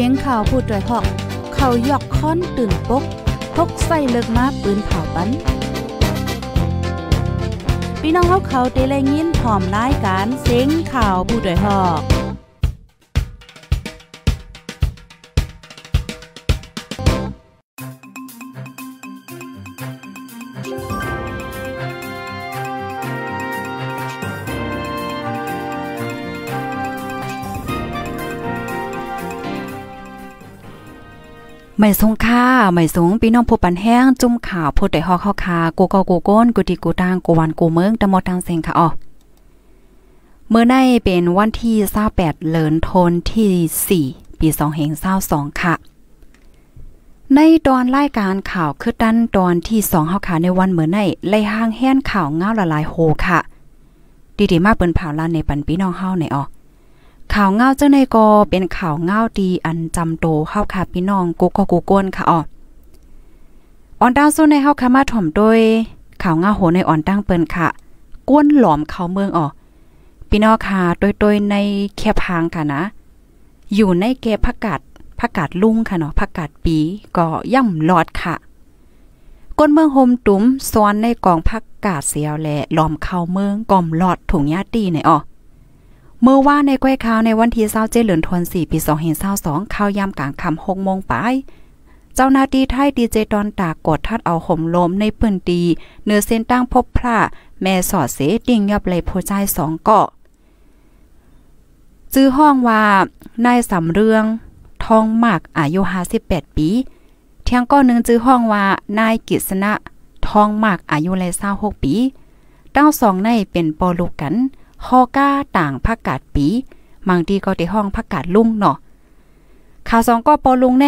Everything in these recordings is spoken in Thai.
สียงข่าวผูดด้วยหอก เขายกค้อนตื่นปกพกใส่เลิกมาปืนเผาปันพี่น้องเขาเขาเตลแงยิ้นหอมน้ายการเสียงข่าวผู้ด้วยหอกไม่สงค่าไม่สงพี่น้องผู้ปันแห้งจุ่มข่าวผู้ใดฮอกข้าคากูก็กูก้นกูตีกูตางกูวันกูเมืองตะมอตังเซงค่ะอ๋อเมื่อไนเป็นวันที่28เลินทนที่ 4 ปี2เฮง22ค่ะ ในตอนรายการข่าวคือดันตอนที่ 2เฮาค่ะในวันเมื่อในไล่ห้างแห้นข่าวง้าวละลายโฮค่ะ ดีๆมากเปิ้นผ่าวลานในปันพี่น้องเฮาในอ๋อข่าวเงาเจ้าในกอเป็นข่าวเงาดีอันจำโตเข้าค่ะพี่น้องกุ๊กก็กูก้นค่ะอ๋อออนดาวสู้ในเฮาค่ะมาถ่อมโดยข่าวเงาโหในอ่อนตั้งเปิ้นค่ะกวนหลอมเขาเมืองอ๋อพี่น้องค่ะโดยโดยในแคพางค่ะนะ อยู่ในเกพักกาดพักกาดลุงค่ะเนาะพักกาดปีก็ย่ำลอดค่ะก้นเมืองโฮมตุ้มซ้อนในกองพักกาดเสียวและล้อมเข้าเมืองก่อมลอดถุงยาตีในอ๋อเมื่อว่าในก้อยข่าวในวันที่เจ็ดเหลือนทวนสี่ปีสองเห็นเศร้าสองข่าวยามกลางคำหกโมงไป เจ้านาทีไทยดีเจดอนตากกดทัดเอาห่มลมในปืนดีเนื้อเส้นตั้งพบพระแม่สอดเสดิ่งยับเลยโพใจสองเกาะ จื้อห้องว่า นายสำเรืองทองหมากอายุ 58าปี เทียงก้อนหนึ่งจื้อห้องว่า นายกิษณะทองหมากอายุเลยเศร้าหกปีเต้าสองในเป็นปอลูกกันฮอก้าต่างผักกาดปีบางทีก็ที่ห้องผักกาดลุงเนาะข่าวสองก็ปอลุงใน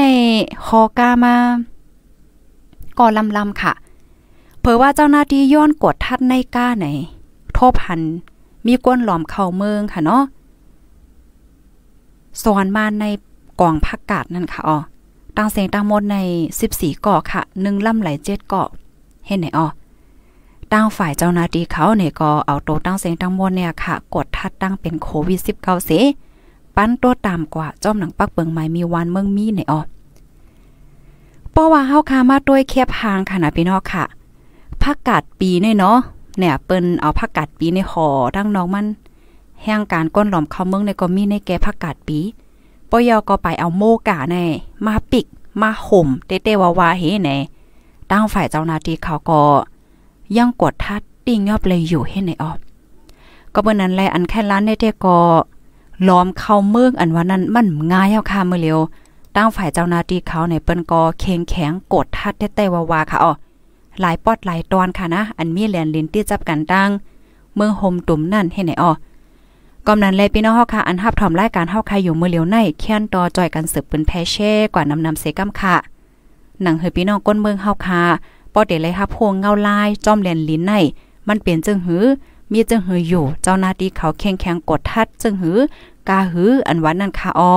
ฮอก้ามาก็ลำลำค่ะ เผอว่าเจ้าหน้าที่ย้อนกดทัดในก้าไหนทบหันมีก้นหลอมเข่าเมืองค่ะเนาะสอนมาในกองผักกาดนั่นค่ะอ๋อตั้งเสียงตั้งมดใน 14เกาะค่ะหนึ่งลำไหลเจ็ดเกาะเห็นไหนอ๋อตั้งฝ่ายเจ้าหน้าที่เขาเนี่ยก็เอาตัวตั้งเสียงตั้งมวลเนี่ยค่ะกดทัดตั้งเป็นโควิด -19 เสีปั้นตัวตามกว่าจอมหนังปักเปิงไม้มีวันเมืองมีในออเพราะว่าเฮาคามาด้วยแคบหางค่ะนะพี่น้องค่ะผักกาดปีเนี่ยเนาะเนี่ยเปิ้นเอาผักกาดปีในหอตั้งน้องมัน แห่งการก้นหลอมเข้าเมืองในก็มีในแก่ผักกาดปีปยอก็ไปเอาโมกาใน มาปิก มาห่ม เต้ๆวาวาเฮในตั้งฝ่ายเจ้าหน้าที่เขาก็ย่างกดทัดติ้งยอบเลยอยู่ให้ในออกก็เมื่อนั้นแลอันแค่ร้านในเตก็ล้อมเข้าเมืองอันว่านั้นมันง่ายเอาค่ะมือเร็วตั้งฝ่ายเจ้าหน้าที่เขาในเปิ้นก็เข่งแข็งกดทัดเต้แต่ว่าวาค่ะอ๋อหลายปอดหลายตอนค่ะนะ อันมีแลนลินที่จับกันตั้ง เมืองโฮมตุ่มนั่นให้ไหนอ๋อกำนั้นแลพี่น้องเฮาค่ะ อันรับถอมรายการเฮาค่ะอยู่มือเร็วในเคยนต่อจอยกันสืบปืนแพเช่กว่านำนำเซกำค่ะ หนังเฮอพี่น้องก้นเมืองเฮาค่ะพอเดเลยรับพวงเงาลาย จอมแลนลิ้นใน มันเปลี่ยนจึงหือ มีจึงหืออยู่ เจ้าหน้าที่เขาแข็ง แข็งกดทัดจึงหือ กาหืออันวันนั่นค่ะออ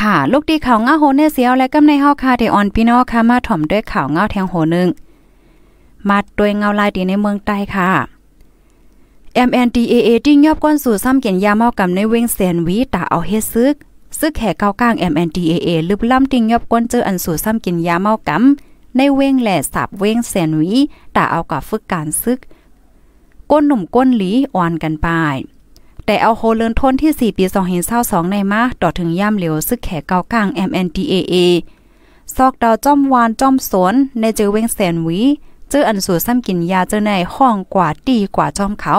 ค่ะ ลูกดีข่าวง้าโหเนเสียวและกำในเฮาค่ะเดออนพี่น้องค่ะมาถ่อมด้วยข่าวง้าแทงโหนึง มาด้วยเงาลายดีในเมืองใต้ค่ะ MNDAA ิ้่ยอบก้อนสู่ซ้ำเกียนยาเมากำในเวงแสนวีตาเอาเฮ็ดซึกซึกแห่เก้าก้าง MNDAA ลึบล่ำติงยอบก้นเจออันสูซ้ำกินยาเมากำในเว้งแหล่สาบเว้งแซนวีแต่เอากับฝึกการซึก ก้นหนุ่มก้นหลีอ่อนกันไป แต่เอาโฮเลินทนที่4ปี2022ในมาต่อถึงย่ำเหลียวซึกแขเกากลาง MNDAA ซอกดาวจ้อมวานจ้อมสวนในเจอเวงแสนวี เจออันสูซ้ำกินยาเจอในห้องกว่าตีกว่าจอมเขา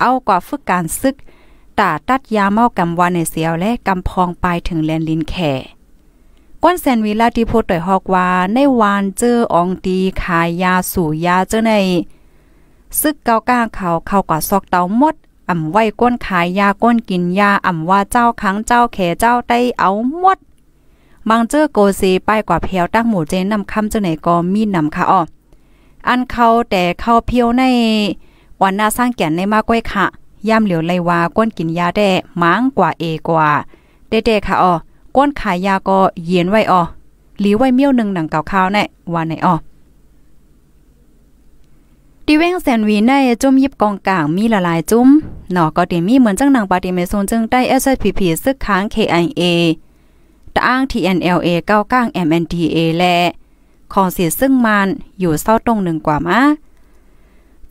เอากว่าฝึกการซึกตาตัดยาเมากำวานในเสียวและกำพองไปถึงแลนลินแข่ ก้นแซนวิลาที่โพดต่อยฮอกว่าในวานเจออองตีขายยาสู่ยาเจอใน ซึกเกาก้างเขาเขากว่าซอกเตาหมดอ่ำไว้ก้นขายยาก้นกินยาอ่ำว่าเจ้าค้งเจ้าแขเจ้าได้เอาหมดบางเจอโกซีไปกว่าเพียวตั้งหมู่เจนนำคำเจอไหนก็มีนำค่ะอ้ออันเขาแต่เข้าเพียวใน วันหน้าสร้างแก่นในมากก้อยค่ะย่ำเหลียวไลวาก้นกินยาแด้มังกว่าเอกว่าเด้ๆค่ะอ๋อก้นขายยาก็เย็นไว้อ๋อหลีไว้เมี่ยวหนึ่งหนังเก่าข้าวแน่วันไหนอ๋อดิเว้งแสนวีในจุ่มยิบกองกลาง มีละลายจุ้ม หนอก็เดมีเหมือนจังนางปาติเมซนจึงได้ SPP ซึกค้าง KIA ตะอ้าง TNLA เก้าก้าง MNTA และ ของเสียซึ่งมันอยู่เศร้าตรงหนึ่งกว่ามา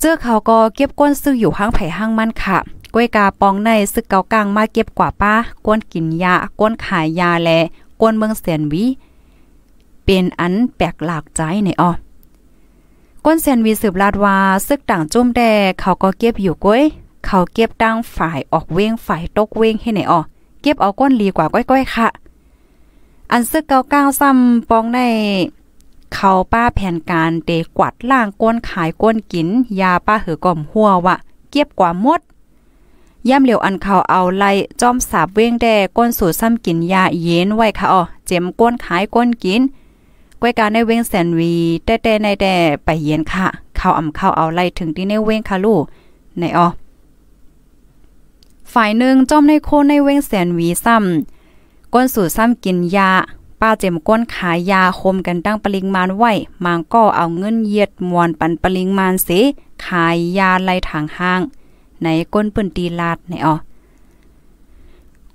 เ้อเขาก็เก็บก้นซื้ออยู่ห้างไผ่ห้างมันค่ะกล้วยกาปองในซึกเกากลางมาเก็บกว่าป้าก้นกินยาก้นขายยาและก้นเมืองเสียนวิ เป็นอันแปลกหลากใจในอ้อก้นเสียนวีสืบลาดว่าซึกต่างจุ่มแดเขาก็เก็บอยู่ก้วยเขาเก็บตั้งฝ่ายออกเว้งฝ่ายตกเว้งให้ไหนอ้อเก็บเอาก้นลีกว่าก้อยๆค่ะ อันซึกเกาก้าวซ้ำปองในเขาป้าแผนการเตกวัดล่างก้นขายก้นกิน ยาป้าเหือก่อมหัววะเก็บกว่ามดย่ำเหลียวอันเขาเอาไล่จ้อมสาบเว้งแด่ก้นสูตรซ้ำกินยา เย็นไว้ค่ะอ๋อเจ็มก้นขายก้นกินก้วยการในเว้งแสนวีแต่แต่ในแต่ไปเย็นค่ะ เขาอ่ำเขาเอาไล่ถึงที่ในเว้งค่ะลูกในอ๋อฝ่ายหนึ่งจ้อมในโคในเว้งแสนวีซ้ำก้นสูตรซ้ำกินยาป้าเจมก้นขายยาคมกันตั้งปริงมานไหวมางก็เอาเงินเยียดมวนปันปริงมานสิขายยาไล่ถางห้างในก้นปืนตีลาดในอ๋อ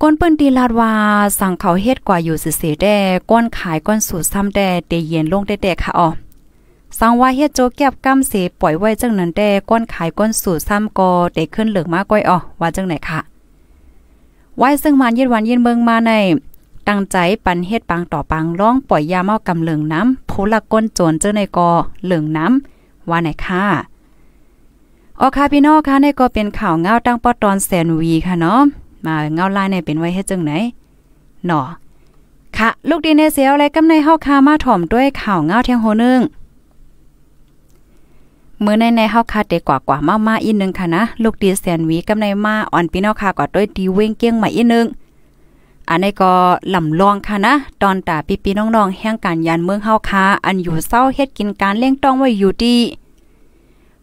ก้นเปิ้นตีลาดว่าสั่งเขาเฮ็ดกว่าอยู่สิเสแด่ก้นขายก้นสูตรซ้ำแด่เตเย็นลงได้แต่ค่ะอ๋อ สั่งว่าเฮ็ดโจแก็บกำเสปล่อยไว้จังนั้นแต่ก้นขายก้นสูตรซ้ำก็ได้ขึ้นเหลืองมากก้อยอ๋อว่าจังไหนค่ะ ไว้ซึ่งมันเย็นวันเย็นเมืองมาในตั้งใจปันเฮ็ดปังต่อปังร้องปล่อยยาเมากำเหลืองน้ำโพละก้นโจรเจอในกอเหลืองน้ำว่าไหนค่ะออค่ะพี่น้องค่ะในก็เป็นข่าวเงาตั้งปอตอนแสนวีค่ะเนาะมาเงาลายในเป็นไว้เฮ็ดจังไหนหนอค่ะลูกดีในเสียวอะไรกำในเฮาคามาถ่อมด้วยข่าวเงาเทียงโหนึงเมื่อในในเฮาคาเตกว่ากว่ามามาอีกนึงค่ะนะลูกดีแสนวีกำในมาอ่อนพี่น้องค่ะกว่าด้วยดีเว้งเกี้ยงใหม่อีกนึงอันนี้ก็ลำลองค่ะนะตอนตาปีปีน้องๆแห่งการยานเมืองเฮาค่ะอันอยู่เศร้าเฮ็ดกินการเลี้ยงต้องไว้อยู่ดี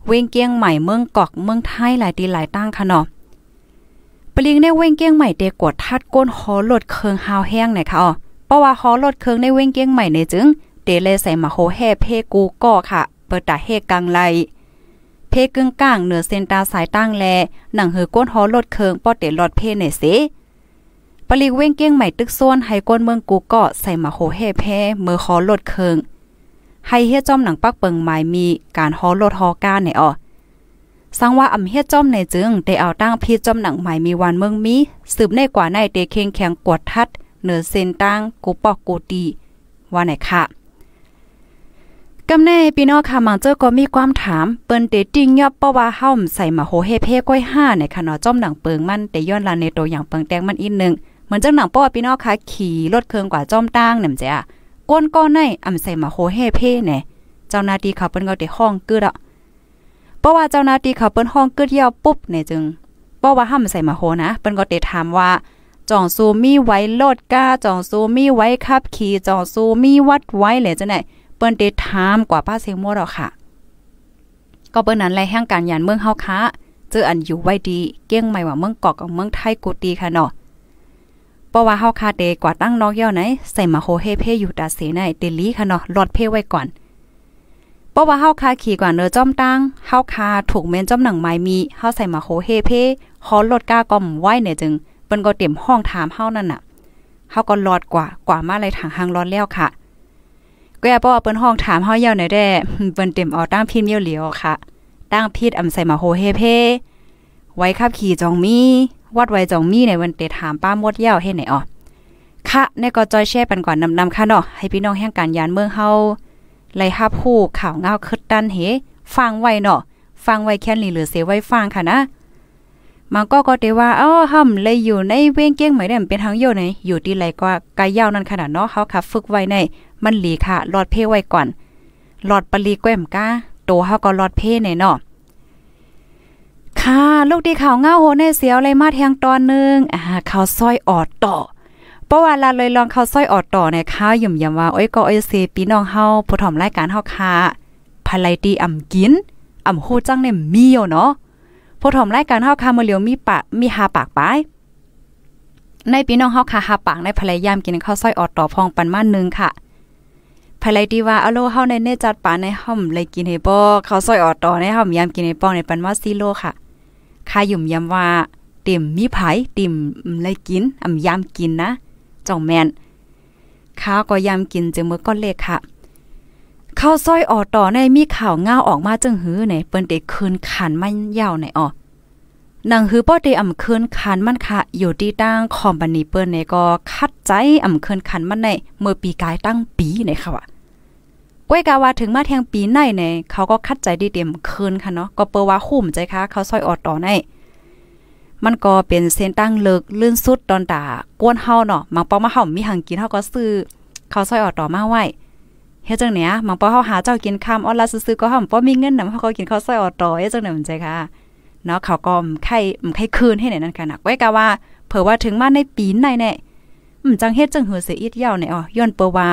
เวงเกียงใหม่เมืองกอกเมืองไทยหลายตีหลายตั้งค่ะเนาะปลิงในเวงเกียงใหม่เตกดทัดก้นฮอหลดเคืองฮาวแห้งหน่อยค่ะอ๋อเพราะว่าฮอหลดเคืองในเวงเกียงใหม่ในจึงเตเลใส่มาโฮแห่เพกูก็ค่ะเปิดตาเฮกังไลเพกึ่งกลาง เหนือเซ้นตาสายตั้งแลหนังเฮือก้นฮอหลดเคืองป้อเตลอดเพในเสปลีกเว้งเกี้ยงใหม่ตึกซ้วนให้ก้นเมืองกูกะใส่มาโหเฮแพ้เมือขอลดเคิงให้เฮียจอมหนังปักเปิงหมายมี การฮอลดฮอก้าในออสังว่าอำเฮียจอมในจึงได้เอาตั้งพีจอมหนังหมายมีวันเมืองมีสืบในกว่าในเตเคงแข็งกวดทัดเหนือเส้นตั้งกูปอกกูตีว่าไหนค่ะกำเน่พี่น้องค่ะมังเจอก็มีความถามเปิ้นเตติ้งยอบปะว่าเฮาใส่มาโหเฮเพ่ก้อยห้าในคณะะจอมหนังเปิงมันแต่ย้อนลาในตัวอย่างเปิงแตงมันอีกนึงเหมือนจังหนังป้อพี่น้องคะขี่รถเครื่องกว่าจ้อมตั้งเนี่ยมเจ้าก้นก้อนในอำใส่มาโฮเฮเพ่เนี่ยเจ้านาทีเขาเปิ้นก็ได้ห้องกึดอ่ะเพราะว่าเจ้านาทีเขาเปิ้นห้องกึดเยี่ยวปุ๊บเนี่ยจึงเพราะว่าห้ามใส่มาโฮนะเปิ้นก็ได้ถามว่า จ่องซูมีไว้โลดก้าจ่องซูมีไว้ขับ ขี่จ่องซูมีวัดไว้เหละจังไหนเปิ้นได้ถามกว่าป้าเซงมัวดอกค่ะก็เปิ้นนั้นแลแห่งการยานเมืองเฮาค้าเจออันอยู่ไว้ดีเก้งใหม่ว่าเมืองกอกกับเมืองไทยกูตีค่ะเนาะพราะว่าเฮาคาเดกว่าตั้งนอกย่วไหนใส่มาโฮเฮเพ อยู่ตาเสในเดลีค่ะเนาะลอดเพไว้ก่อน เพราะว่าเฮาคาขี่กว่านเนอจ้อมตั้งเฮาคาถูกเมนจ้อมหนังไม้มีเฮาใส่มาโฮเฮเพ่ฮอลดก้าก่อมไว้เนี่ยจึง เปิ้นก็เต็ีมห้องถามเฮานั่นน่ะเฮาก็ลอดกว่ากว่ามาเลยทางหางลอดแล้วค่ะก็อย่าวอาเปิ้นห้องถามเฮายาวหน่อยแด้เปิ้นเต็มเอาตั้งพิมเยี่ยวเหลียวค่ะตั้งพีดอำใส่มาโฮเฮเพ ไว้ขับขี่จองมีวัดไว้จองมีในวันเตถามป้ามดเย้าเฮ็ดไหนอ๋อค่ะในก็จอยแช่ปันก่อนนำนำค่ะเนาะให้พี่น้องแห่งการยานเมืองเฮาไล่ฮับฮู้ข่าวเงาคึดดันเฮฟังไว้เนาะ ฟังไว้แค่นี้หรือเสียไว้ฟังค่ะนะ มันก็ก็เดว่าอ้อห่ำเลยอยู่ในเว้งเกี้งไหมเด้มเป็นทางโยไหนอยู่ที่ไหกว่ากายาวนั่นขนาดเนาะเฮาค่ะฝึกไว้ในมันหลีค่ะหลอดเพไว้ก่อนหลอดปลีแก้มก้าโตเฮาก็หลอดเพในเนาะค่ะลูกดีข่าวเงาโหในเสียวเลยมาแทงตอนหนึงอ่าข่าวซ้อยออดต่อ เพราะว่าลาเลยลองข่าวซ้อยออดต่อในข้าวยุ่มยำว่าโอ้ยก็เอ้ยเซปีน้องเฮาผู้ถ่อมรายการเฮาค่ะภัยไลตีอ่ำกิน อ่ำโหจังเนี่ยมีอยู่เนาะผู้ถ่อมรายการเฮาค่ะมื้อเหลียวมีปะมีหาปากปาย ในปีน้องเฮาค่ะหาปากในภรรยามกินข้าวซ้อยออดต่อพองปันมานึงค่ะภัยไลดีว่าอโลเฮาในเนจัดป่าในห่อมเลยกินให้บ่ข้าวซอยออดต่อในห่อมยามกินให้ปองในปันมาซีโลค่ะข้าหยุ่มย้ำว่าติ่มมีไผติ่มเลยกินอ่ำยามกินนะจ้องแมนข้าก็ยามกินจึงเมื่อก้อนเล็กค่ะข้าวซอยออต่อในมีข่าวงาออกมาจึงหื้อไหนเปิ้นเด็กคืนขันมันยาวไหนออนังหือป้อเดอ่ำคืนขันมันค่ะ อยู่ที่ตั้งคอมบันีเปิ้นในก็คัดใจอ่ำคืนขันมันในเมื่อปีกายตั้งปีไหนค่ะว่ะก้วยกาว่าถึงมาเทียงปีในเนี่ยเขาก็คัดใจดีเต็มคืนค่ะเนาะก็เปิว่าคุ้มใจค่ะเขาซอยออดต่อในมันก็เป็นเส้นตั้งเลิกลื่นสุดตอนตากวนเฮาเนาะมังปอมาเฮามีหังกินเฮาก็ซื้อ เขาซอยออดต่อมาไว้เฮ็ดจังเนี้ยมังปอเฮาหาเจ้ากินคำออนลาซื้อก็เฮาบ่มีเงินนำเฮาก็กินเขาซอยออดต่อเฮ็ดจังไหนมันใจค่ะเนาะเขาก็ไข่ไข่คืนให้ในนั่นค่ะนะก้วยกาว่าเผื่อว่าถึงมาในปีนในเนี่ยอืมจังเฮ็ดจังหือเสียอีดยาวเนี่ยอ๋อย้อนเปว่า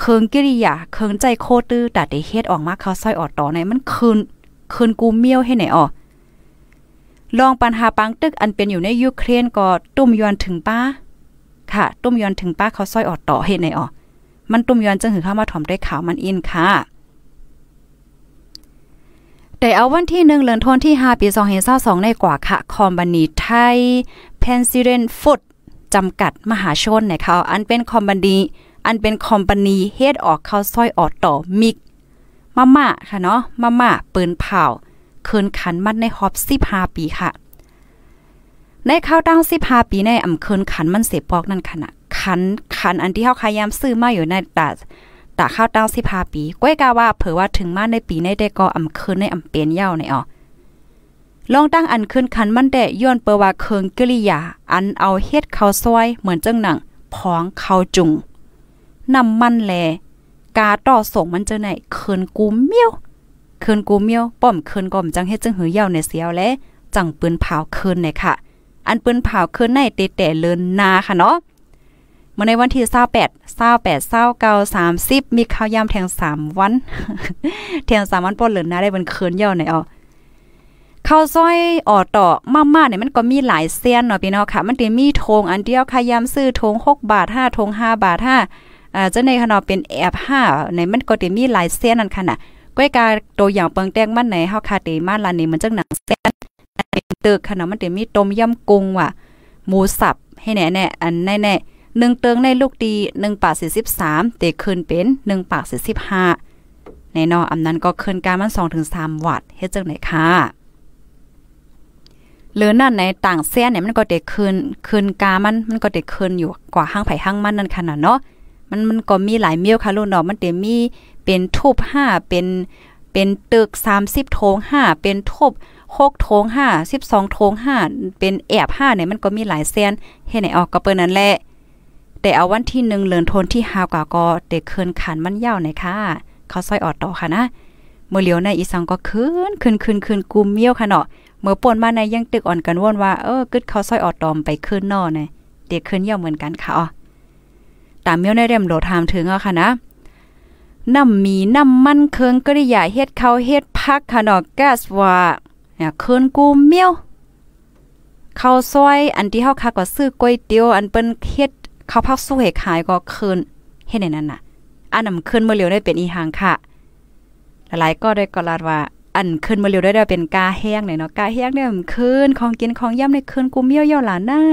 เคิงกิริยาเคิงใจโคตื้อดัดได้เฮ็ดออกมาเขาซอยออดต่อในมันคืนคืนกูเมี้ยวให้ไหนอ๋อลองปัญหาปังตึกอันเป็นอยู่ในยูเครนก็ตุ้มยอนถึงป้าค่ะ ตุ้มยอนถึงป้าเขาซอยออดต่อเฮ็ดไหนอ๋อมันตุ้มยอนจึงหือเข้ามาถ่อมด้วยขาวมันอินค่ะแต่เอาวันที่หนึ่งเลือนทนที่หาปีสองเห็นเศร้าสองในกว่าค่ะ คอมบันีไทยเพนซิเรนฟุตจำกัดมหาชนเนี่ยเขาอันเป็นคอมบันีอันเป็นคอมพานีเฮ็ดออกข้าวซอยออดต่อมิกมาม่าค่ะเนาะมาม่าเปืนเผาเคินขันมันในฮอบ15ปีค่ะ ในข้าวตั้ง15ปีในอำเคินขันมันเสพปอกนั่นขนาดขันขันอันที่เฮาคายามซื้อมาอยู่ในตาตาข้าวตั้ง15ปีก้อยกาว่า เผอว่าถึงมาในปีในได้ก็อำเคินในอำเป็นเย้าในอ๋อลองตั้งอันขึ้นคันมันแด่ย้อนเปว่าเคิงกิริยา อันเอาเฮ็ดเขาซอย เหมือนจังหนังพ้องเขาจุงน้ำมันแลกาต่อส่งมันเจอไหนเคินกูเมียวเคินกูเมียว ป้อมเคินก่อมจังเฮ็ดจังหือยาวในเสียวและจังปืนเผาเคินในค่ะ อันปืนเผาเคินในเตแต่เลินนาค่ะเนาะเมื่อในวันที่28 28 29 30มีข้าวยามแทง3วันแทง3วันป้อนเหลินนาได้ปันเคินยาวไหนอ๋อ ข้าวซอยออต่อมาม่าเนี่ยมันก็มีหลายเซียนเนาะพี่น้องค่ะ มันจะมีทงอันเดียวค่ะยามซื้อทง6บาท5ทง5บาท5อ่าจะในขนาดเป็นแอบห้าในมันก็จะมีหลายเส้นนั่นค่ะน่ะก้อยกาตัวอย่างเปิงแตงมันไหนเฮาคาเตมาลานี่มันจังหนังเส้นตึกขนานมันจะมีต้มยำกุ้งว่ะหมูสับให้แน่แน่อันแน่แน่หนึ่งเติงในลูกดีหนึ่งปากสี่สิบสามเตะคืนเป็นหนึ่งปากสี่สิบห้าแน่นอนอันนั้นก็คืนการมันสองถึงสามวัตต์เฮ็ดจังไหนค่ะหรือนั่นในต่างเส้นเนี่ยมันก็เด็กคืนคืนกามันมันก็เด็กคืนอยู่กว่าห้างไผ่ห้างมันนั่นขนาดเนาะมันมันก็มีหลายเมี้ยวค่ะลูกเนาะมันเต็มมีเป็นทูบห้าเป็น เป็นตึกสามสิบโถงห้า เป็นทูบหกโถงห้าสิบสองโถงห้า เป็นแอบห้าเนี่ยมันก็มีหลายเส้นเฮ็ดไหนออกก็เปิ้นนั่นแหละ แต่เอาวันที่หนึ่งเลือนทนที่ฮาวกาก็ เด็กเคินขันมันยาวไหนค่ะ เขาซอยออดต่อค่ะนะ เมื่อเลียวในอีสังก็คืนคืนคืนคืนกูเมี้ยวค่ะเนาะเมื่อปนมาในยังตึกอ่อนกันว่นว่าเออกึดเขาซอยออดตอมไปคืนนอเนี่ยเด็กคืนเยาวเหมือนกันค่ะอ๋อตามเมียวในเรียมโหดหามถึงอะค่ะนะน้ำมีน้ำมันเคืองกริยาเฮ็ดเขาเฮ็ดพักค่ะเนาะแก๊สว่าเนี่ยเคืนกูเมียวข้าวซอยอันที่เฮาคักว่าซื้อก๋วยเตี๋ยวอันเปิ้นเฮ็ดข้าวผักสู้เห้ขายก็คืนเฮ็ดในนั้นน่ะอันนำขึนเมื่อเร็วได้เป็นอีหางค่ะ หลายๆก็ได้ก็ลาดว่าอันขึ้นเมื่อเร็วได้ได้เป็นกาแห้งเนาะกาแห้งเนี่ยมันขึ้นของกินของย่ำในคืนกูเมียวเย่าหลานได้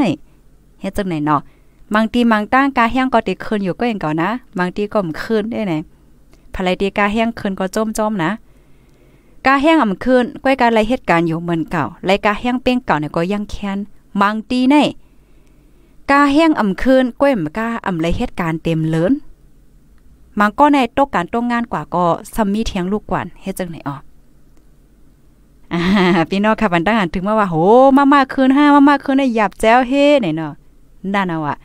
เฮ็ดจังไหนเนาะบางทีบางตั้งกาแห้งก็ติดคืนอยู่ก็เองก่อนนะบางทีก็มคืนได้ไหนภรรยตีกาแห้งคืนก็จมจมนะ กาแห้งอ่ำคืนก้อยการไรเหตุการณ์อยู่เหมือนเก่าไรกาแห้งเป้งเก่าเนี่ยก็ยังแค้นบางตีแน่กาแห้งอ่ำคืนก้อยมกาอ่ำไรเหตุการณ์เต็มเลินมังก็ในโต๊ะการโต๊ะงานกว่าก็สามีเทียงลูกกวนเฮ็ดจังไหนอ๋อพี่น้องค่ะบันตั้งอ่นถึงมาว่าโห มามาคืนห้ามามาคืนได้หยับแจ้วเฮ้ไหนเนาะนั่นเอาอะ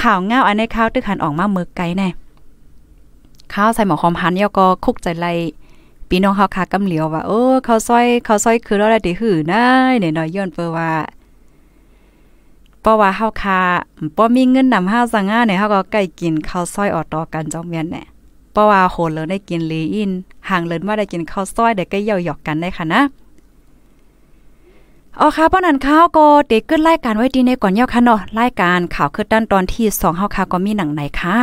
ข่าวเงาอันในข้าวตึกหันออกมาเมือกไกลแน่ข้าวใส่หมอคอมพันยอก็คุกใจไลปีน้องเฮาคากำเหลียวว่า เออเขาซอยเขาซอยคือเราได้ตีหื้อนะเนี่ยน้อยย้อนเปิ้ว่าเพราะว่าเฮาคาบ่มีเงินนำห้าสังหาเนี่ยเฮาก็ใกล้กินข้าวซอยออตอกันจอมเมียนแน่เพราะว่าโหนเลยได้กินเลอินห่างเลินมาได้กินข้าวซอยได้ก็เยาะหยอกกันได้ค่ะนะอ๋อค่ะป้อนันข้าวก็เด็กขึ้นรายการไว้ดีในก่อนเย้าค่ะเนาะรายการข่าวขึ้นด้านตอนที่สองเฮาค่ะก็มีหนังไหนค่ะ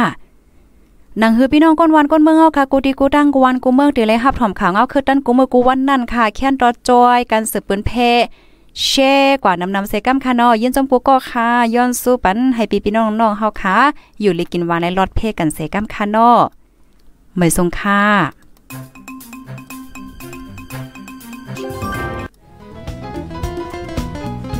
หนังฮือพี่น้องก้นวันก้นเมืองเฮาค่ะกูดีกูดั้งกูวันกูเมืองเดี๋ยวเลยรับถอมข่าวเงาขึ้นด้านกูเมื่อกูวันนั่นค่ะแค้นรอจอยกันสืบปืนเพเช่กว่านำนำเซกัมค่ะเนาะยินจมปูก็ค่ะย้อนสู้ปันให้พี่พี่น้องน้องเฮาค่ะอยู่ลิกินวานในรอดเพกันเซกัมค่ะเนาะไม่ทรงค่ะ